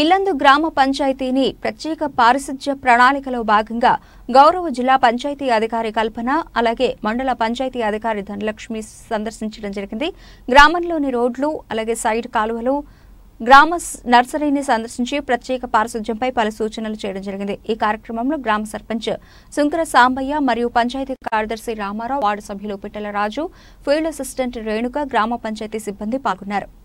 ఇల్లందు గ్రామ పంచాయతీని ప్రత్యేక పారిశుధ్య ప్రణాళికలో భాగంగా గౌరవ జిల్లా పంచాయతీ అధికారి కల్పన అలాగే మండల పంచాయతీ అధికారి ధనలక్ష్మి సందర్శించడం జరిగింది గ్రామంలోని రోడ్లు అలాగే సైడ్ కాలువలు గ్రామ నర్సరీని సందర్శించి ప్రత్యేక పారిశుధ్యంపై పలు సూచనలు చేయడం జరిగింది ఈ కార్యక్రమంలో గ్రామ సర్పంచ్ సుంకర సాంబయ్య మరియు పంచాయతీ కార్యదర్శి రామారావు వార్డు సభ్యులు పిట్టల రాజు ఫీల్డ్ అసిస్టెంట్ రేణుక గ్రామ పంచాయతీ సిబ్బంది పాల్గొన్నారు